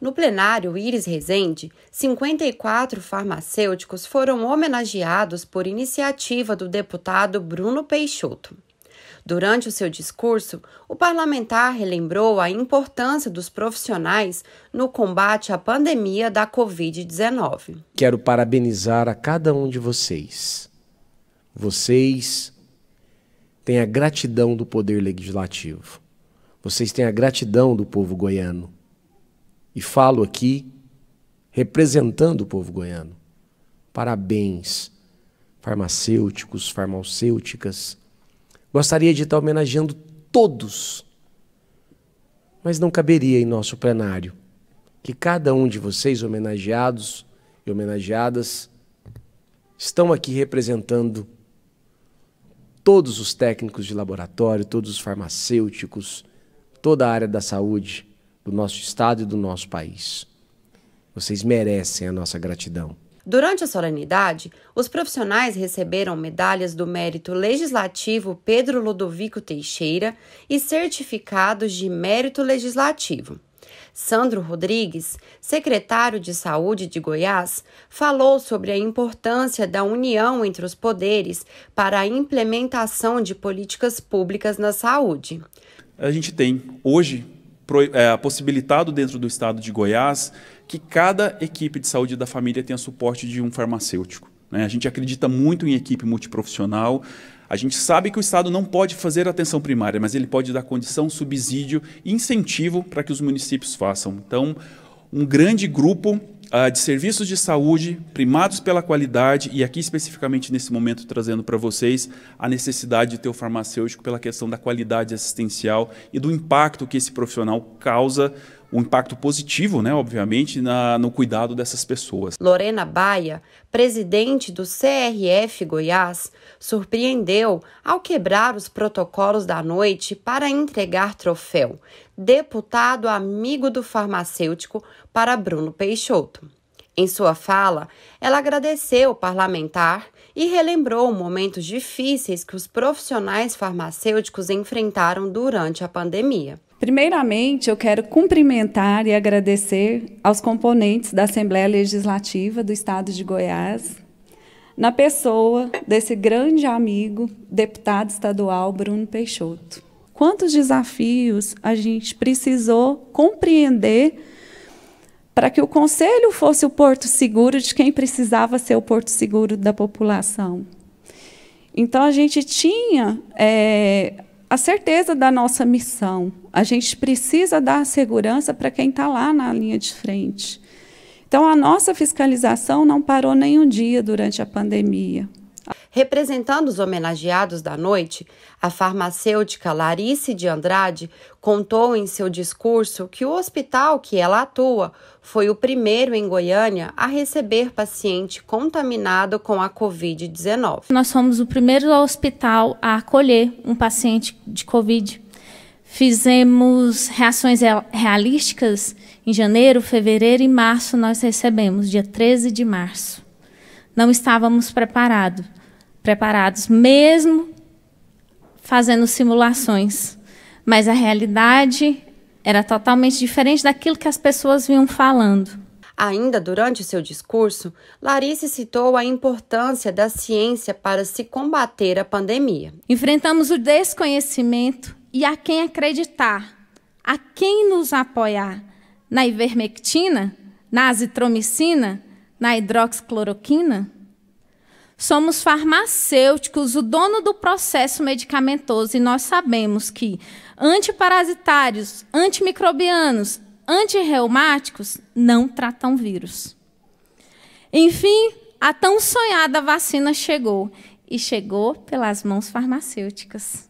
No plenário Iris Rezende, 54 farmacêuticos foram homenageados por iniciativa do deputado Bruno Peixoto. Durante o seu discurso, o parlamentar relembrou a importância dos profissionais no combate à pandemia da Covid-19. Quero parabenizar a cada um de vocês. Vocês têm a gratidão do Poder Legislativo. Vocês têm a gratidão do povo goiano e falo aqui representando o povo goiano. Parabéns, farmacêuticos, farmacêuticas. Gostaria de estar homenageando todos, mas não caberia em nosso plenário que cada um de vocês, homenageados e homenageadas, estão aqui representando todos os técnicos de laboratório, todos os farmacêuticos, toda a área da saúde do nosso estado e do nosso país. Vocês merecem a nossa gratidão. Durante a solenidade, os profissionais receberam medalhas do mérito legislativo Pedro Ludovico Teixeira e certificados de mérito legislativo. Sandro Rodrigues, secretário de Saúde de Goiás, falou sobre a importância da união entre os poderes para a implementação de políticas públicas na saúde. A gente tem hoje é, possibilitado dentro do estado de Goiás que cada equipe de saúde da família tenha suporte de um farmacêutico. Né? A gente acredita muito em equipe multiprofissional. A gente sabe que o Estado não pode fazer atenção primária, mas ele pode dar condição, subsídio e incentivo para que os municípios façam. Então, um grande grupo uh, de serviços de saúde, primados pela qualidade, e aqui especificamente nesse momento trazendo para vocês a necessidade de ter o farmacêutico pela questão da qualidade assistencial e do impacto que esse profissional causa um impacto positivo, né, obviamente, na, no cuidado dessas pessoas. Lorena Baia, presidente do CRF Goiás, surpreendeu ao quebrar os protocolos da noite para entregar troféu deputado amigo do farmacêutico para Bruno Peixoto. Em sua fala, ela agradeceu o parlamentar e relembrou momentos difíceis que os profissionais farmacêuticos enfrentaram durante a pandemia. Primeiramente, eu quero cumprimentar e agradecer aos componentes da Assembleia Legislativa do Estado de Goiás, na pessoa desse grande amigo, deputado estadual Bruno Peixoto. Quantos desafios a gente precisou compreender para que o conselho fosse o porto seguro de quem precisava ser o porto seguro da população. Então a gente tinha é, a certeza da nossa missão. A gente precisa dar segurança para quem está lá na linha de frente. Então, a nossa fiscalização não parou nenhum dia durante a pandemia. Representando os homenageados da noite, a farmacêutica Larice de Andrade contou em seu discurso que o hospital que ela atua foi o primeiro em Goiânia a receber paciente contaminado com a Covid-19. Nós fomos o primeiro hospital a acolher um paciente de Covid. Fizemos reações realísticas em janeiro, fevereiro e março. Nós recebemos, dia 13 de março. Não estávamos preparados preparados, mesmo fazendo simulações. Mas a realidade era totalmente diferente daquilo que as pessoas vinham falando. Ainda durante o seu discurso, Larissa citou a importância da ciência para se combater a pandemia. Enfrentamos o desconhecimento e a quem acreditar, a quem nos apoiar na ivermectina, na azitromicina, na hidroxicloroquina. Somos farmacêuticos, o dono do processo medicamentoso, e nós sabemos que antiparasitários, antimicrobianos, antirreumáticos não tratam vírus. Enfim, a tão sonhada vacina chegou e chegou pelas mãos farmacêuticas.